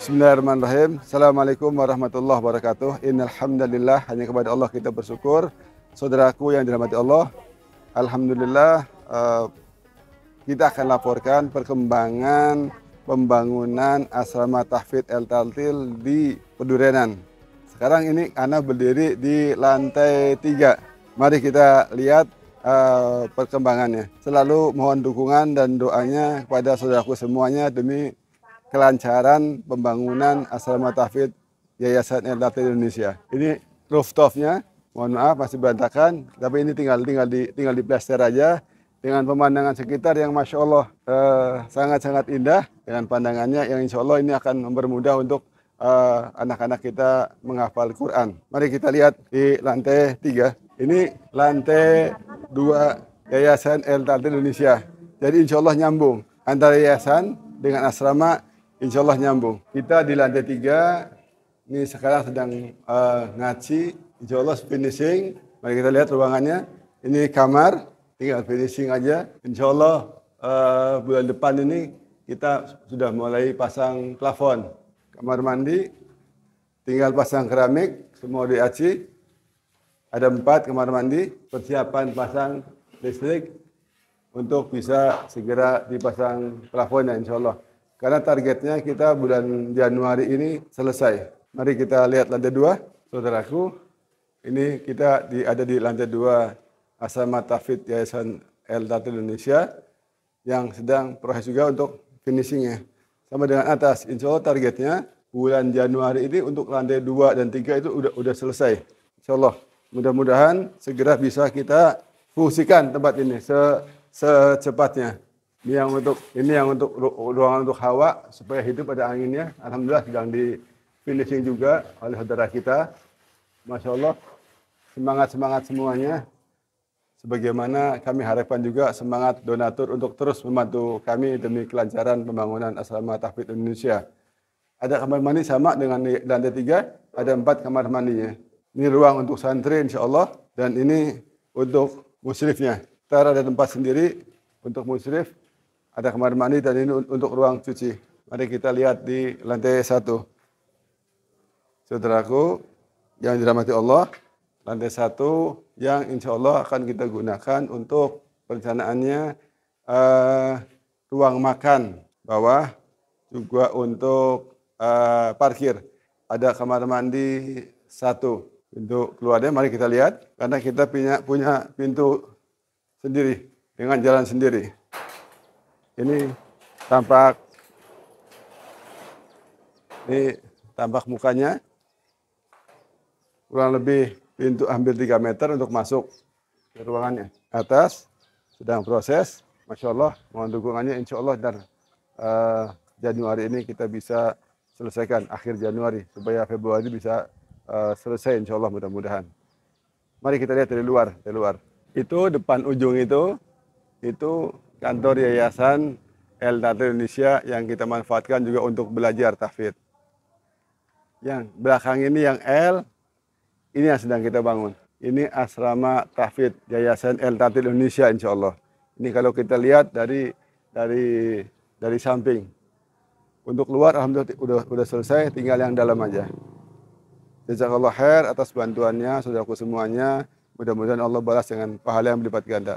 Bismillahirrahmanirrahim. Assalamualaikum warahmatullahi wabarakatuh. Innalhamdulillah Hanya kepada Allah kita bersyukur. Saudaraku yang dirahmati Allah. Alhamdulillah. Eh, kita akan laporkan perkembangan pembangunan asrama tahfid El Taltil di Pedurenan. Sekarang ini anak berdiri di lantai tiga. Mari kita lihat eh, perkembangannya. Selalu mohon dukungan dan doanya kepada saudaraku semuanya demi kelancaran pembangunan asrama tahfidz Yayasan Erlapte Indonesia. Ini rooftopnya, mohon maaf masih berantakan, tapi ini tinggal tinggal di tinggal di plaster aja dengan pemandangan sekitar yang masya Allah eh, sangat-sangat eh, indah dengan pandangannya yang insya Allah ini akan mempermudah untuk eh, anak-anak eh, kita menghafal Quran. Mari kita lihat di lantai tiga. Ini lantai dua Yayasan El Indonesia. Jadi insya Allah nyambung antara yayasan dengan asrama Insya Allah nyambung. Kita di lantai tiga, ini sekarang sedang uh, ngaji. Insya Allah finishing. Mari kita lihat ruangannya. Ini kamar, tinggal finishing aja. Insya Allah uh, eh, bulan depan ini kita sudah mulai pasang plafon. Kamar mandi, tinggal pasang keramik, semua di aci. Ada empat kamar mandi, persiapan pasang listrik untuk bisa segera dipasang plafonnya insya Allah. Karena targetnya kita bulan Januari ini selesai. Mari kita lihat lantai dua, saudaraku. Ini kita di, ada di lantai dua Asrama Tafid Yayasan El Tatil Indonesia yang sedang proses juga untuk finishingnya. Sama dengan atas, insya Allah targetnya bulan Januari ini untuk lantai dua dan tiga itu udah udah selesai. Insya Allah, mudah-mudahan segera bisa kita fungsikan tempat ini se secepatnya. Ini yang untuk ini yang untuk ruangan untuk hawa supaya hidup ada anginnya. Alhamdulillah sedang di finishing juga oleh saudara kita. Masya Allah semangat semangat semuanya. Sebagaimana kami harapkan juga semangat donatur untuk terus membantu kami demi kelancaran pembangunan asrama tahfidz Indonesia. Ada kamar mandi sama dengan lantai tiga, ada empat kamar mandinya. Ini ruang untuk santri insya Allah dan ini untuk musrifnya. Tara ada tempat sendiri untuk musrif ada kamar mandi dan ini untuk ruang cuci. Mari kita lihat di lantai satu. Saudaraku yang dirahmati Allah, lantai satu yang insya Allah akan kita gunakan untuk perencanaannya uh, ruang makan bawah juga untuk uh, parkir. Ada kamar mandi satu. untuk keluarnya mari kita lihat karena kita punya punya pintu sendiri dengan jalan sendiri ini tampak ini tampak mukanya kurang lebih pintu hampir 3 meter untuk masuk ke ruangannya atas sedang proses Masya Allah mohon dukungannya Insya Allah dan uh, eh, Januari ini kita bisa selesaikan akhir Januari supaya Februari bisa uh, selesai Insya Allah mudah-mudahan mari kita lihat dari luar dari luar itu depan ujung itu itu kantor yayasan Eldata Indonesia yang kita manfaatkan juga untuk belajar tahfid. Yang belakang ini yang L, ini yang sedang kita bangun. Ini asrama tahfid Yayasan Eldata Indonesia insya Allah. Ini kalau kita lihat dari dari dari samping. Untuk luar alhamdulillah udah udah selesai, tinggal yang dalam aja. Jazakallah khair atas bantuannya saudaraku semuanya. Mudah-mudahan Allah balas dengan pahala yang berlipat ganda.